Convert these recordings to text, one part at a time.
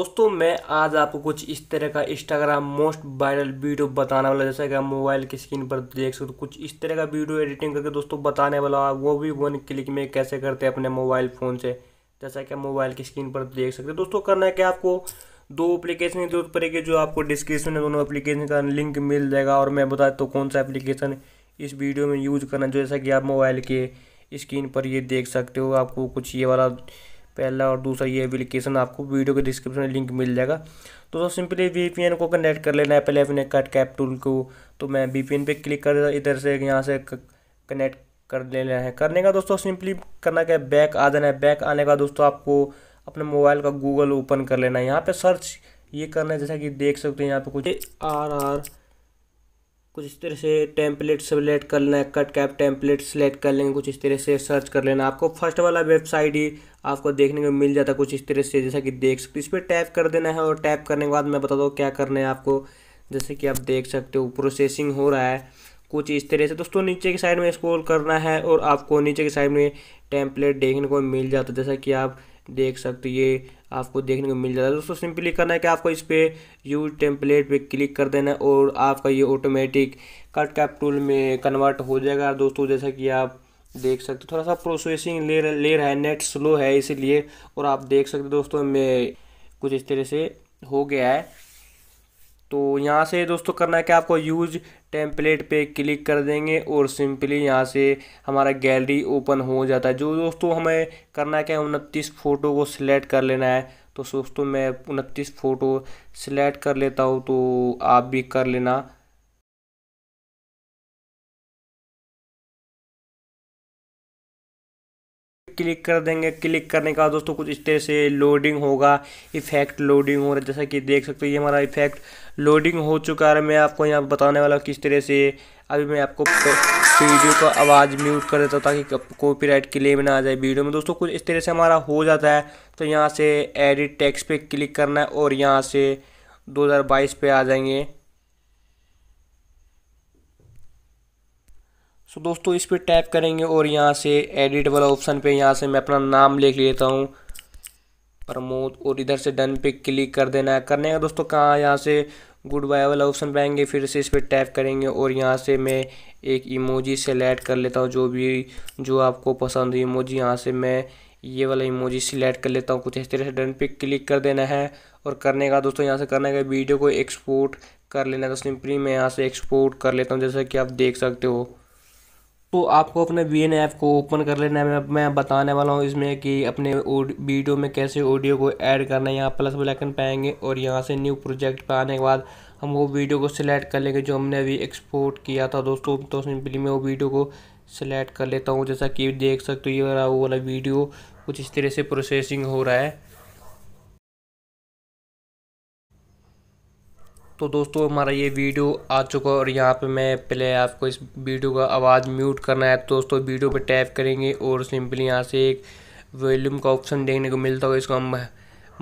दोस्तों मैं आज आपको कुछ इस तरह का इंस्टाग्राम मोस्ट वायरल वीडियो बताने वाला जैसा कि आप मोबाइल की स्क्रीन पर देख सकते हो कुछ इस तरह का वीडियो एडिटिंग करके दोस्तों बताने वाला वो भी वन क्लिक में कैसे करते हैं अपने मोबाइल फ़ोन से जैसा कि आप मोबाइल की स्क्रीन पर देख सकते हो दोस्तों करना है कि आपको दो एप्लीकेशन की जरूरत पड़ेगी जो आपको डिस्क्रिप्शन में दोनों एप्लीकेशन का लिंक मिल जाएगा और मैं बता तो कौन सा एप्लीकेशन इस वीडियो में यूज करना जैसा कि आप मोबाइल के स्क्रीन पर ये देख सकते हो आपको कुछ ये वाला पहला और दूसरा ये एप्लीकेशन आपको वीडियो के डिस्क्रिप्शन में लिंक मिल जाएगा तो दोस्तों सिंपली वीपीएन को कनेक्ट कर लेना है पहले अपने कट कैप टूल को तो मैं वीपीएन पे क्लिक कर इधर से यहाँ से कनेक्ट कर लेना है करने का दोस्तों सिंपली करना क्या है बैक आ जाना है बैक आने का दोस्तों आपको अपने मोबाइल का गूगल ओपन कर लेना है यहाँ पर सर्च ये करना है जैसा कि देख सकते हैं यहाँ पर कुछ आर आर कुछ इस तरह से टेम्पलेट सेलेक्ट कर लेना है कट कैप टेम्पलेट सेलेक्ट कर लेंगे कुछ इस तरह से सर्च कर लेना आपको फर्स्ट वाला वेबसाइट ही आपको देखने को मिल जाता है कुछ इस तरह से जैसा कि देख सकते इस पर टैप कर देना है और टैप करने के बाद मैं बता दूँ क्या करना है आपको जैसे कि आप देख सकते हो प्रोसेसिंग हो रहा है कुछ इस तरह से दोस्तों नीचे की साइड में स्क्रॉल करना है और आपको नीचे की साइड में टेम्पलेट देखने को मिल जाता है जैसा कि आप देख सकते ये आपको देखने को मिल जाता है दोस्तों सिंपली करना है कि आपको इस पर यू टेम्पलेट पे क्लिक कर देना है और आपका ये ऑटोमेटिक कट कैप टूल में कन्वर्ट हो जाएगा दोस्तों जैसा कि आप देख सकते थोड़ा सा प्रोसेसिंग ले ले रहा है नेट स्लो है इसीलिए और आप देख सकते दोस्तों में कुछ इस तरह से हो गया है तो यहाँ से दोस्तों करना है कि आपको यूज टेम्पलेट पे क्लिक कर देंगे और सिंपली यहाँ से हमारा गैलरी ओपन हो जाता है जो दोस्तों हमें करना है क्या उनतीस फ़ोटो को सिलेक्ट कर लेना है तो दोस्तों मैं उनतीस फ़ोटो सिलेक्ट कर लेता हूँ तो आप भी कर लेना क्लिक कर देंगे क्लिक करने का दोस्तों कुछ इस तरह से लोडिंग होगा इफेक्ट लोडिंग हो रहा है जैसा कि देख सकते हो ये हमारा इफेक्ट लोडिंग हो चुका है मैं आपको यहाँ बताने वाला किस तरह से अभी मैं आपको वीडियो का आवाज़ म्यूट कर देता हूँ ताकि कॉपीराइट क्लेम ना आ जाए वीडियो में दोस्तों कुछ इस तरह से हमारा हो जाता है तो यहाँ से एडिट टेक्स पे क्लिक करना है और यहाँ से 2022 पे आ जाएंगे सो दोस्तों इस पर टैप करेंगे और यहाँ से एडिट वाला ऑप्शन पे यहाँ से मैं अपना नाम लिख लेता हूँ प्रमोद और इधर से डन पे क्लिक कर देना है करने का दोस्तों कहाँ यहाँ से गुड बाय वाला ऑप्शन पाएंगे फिर से इस पर टैप करेंगे और यहाँ से मैं एक इमोजी सेलेक्ट कर लेता हूँ जो भी जो आपको पसंद है इमोजी यहाँ से मैं ये वाला इमोजी सिलेक्ट कर लेता हूँ कुछ इस तरह से डन पे क्लिक कर देना है और करने का दोस्तों यहाँ से करने का वीडियो को एक्सपोर्ट कर लेना है तो सिंपली मैं यहाँ से एक्सपोर्ट कर लेता हूँ जैसा कि आप देख सकते हो तो आपको अपने वी एन ऐप को ओपन कर लेना है मैं बताने वाला हूँ इसमें कि अपने वीडियो में कैसे ऑडियो को ऐड करना है यहाँ प्लस बुलेकन पाएंगे और यहाँ से न्यू प्रोजेक्ट पर आने के बाद हम वो वीडियो को सिलेक्ट कर लेंगे जो हमने अभी एक्सपोर्ट किया था दोस्तों तो सिंपली मैं वो वीडियो को सिलेक्ट कर लेता हूँ जैसा कि देख सकते हो ये वाला वो वाला वीडियो कुछ इस तरह से प्रोसेसिंग हो रहा है तो दोस्तों हमारा ये वीडियो आ चुका है और यहाँ पे मैं पहले आपको इस वीडियो का आवाज़ म्यूट करना है तो दोस्तों वीडियो पे टैप करेंगे और सिंपली यहाँ से एक वॉल्यूम का ऑप्शन देखने को मिलता होगा इसको हम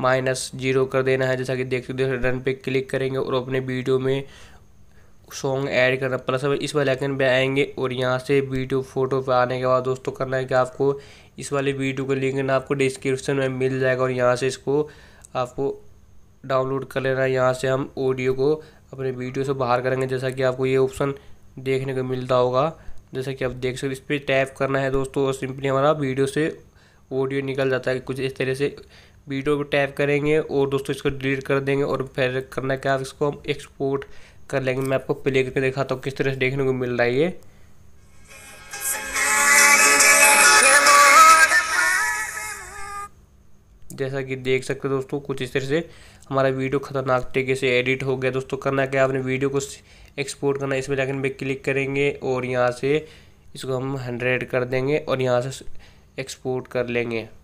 माइनस जीरो कर देना है जैसा कि देख सकते हो रन पे क्लिक करेंगे और अपने वीडियो में सॉन्ग ऐड करना प्लस अब इस वाले आइकन पर आएंगे और यहाँ से वीडियो फोटो पर आने के बाद दोस्तों करना है कि आपको इस वाले वीडियो का लिंक ना आपको डिस्क्रिप्शन में मिल जाएगा और यहाँ से इसको आपको डाउनलोड कर लेना यहाँ से हम ऑडियो को अपने वीडियो से बाहर करेंगे जैसा कि आपको ये ऑप्शन देखने को मिलता होगा जैसा कि आप देख सकते इस पर टैप करना है दोस्तों और सिंपली हमारा वीडियो से ऑडियो निकल जाता है कुछ इस तरह से वीडियो पर टैप करेंगे और दोस्तों इसको डिलीट कर देंगे और फिर करना क्या इसको हम एक्सपोर्ट कर लेंगे मैं आपको प्ले करके दिखाता हूँ किस तरह से देखने को मिल रहा है ये जैसा कि देख सकते हो दोस्तों कुछ इस तरह से हमारा वीडियो खतरनाक तरीके से एडिट हो गया दोस्तों करना क्या आपने वीडियो को एक्सपोर्ट करना इसमें जाकर पे क्लिक करेंगे और यहाँ से इसको हम हंड्रेड कर देंगे और यहाँ से एक्सपोर्ट कर लेंगे